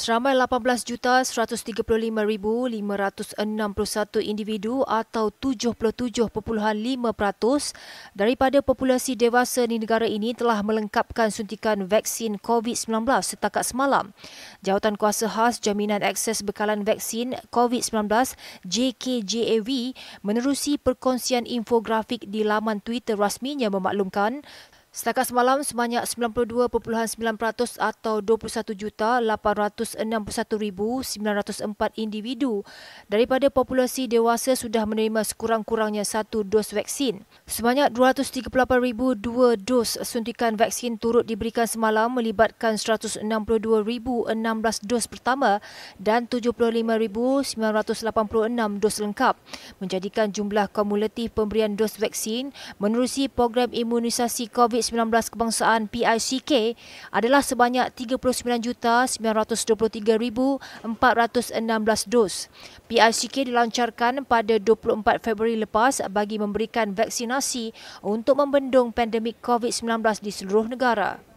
Seramai 18 juta 135,561 individu atau 77.5% daripada populasi dewasa di negara ini telah melengkapkan suntikan vaksin COVID-19 setakat semalam. Jawatan Kuasa Khas Jaminan Akses Bekalan Vaksin COVID-19 JKJAV menerusi perkongsian infografik di laman Twitter rasminya memaklumkan Setakat semalam, sebanyak 92.9% atau 21,861,904 individu daripada populasi dewasa sudah menerima sekurang-kurangnya satu dos vaksin. Sebanyak 238,002 dos suntikan vaksin turut diberikan semalam melibatkan 162,016 dos pertama dan 75,986 dos lengkap menjadikan jumlah kumulatif pemberian dos vaksin menerusi program imunisasi COVID-19 COVID-19 kebangsaan PICK adalah sebanyak 39,923,416 dos. PICK dilancarkan pada 24 Februari lepas bagi memberikan vaksinasi untuk membendung pandemik COVID-19 di seluruh negara.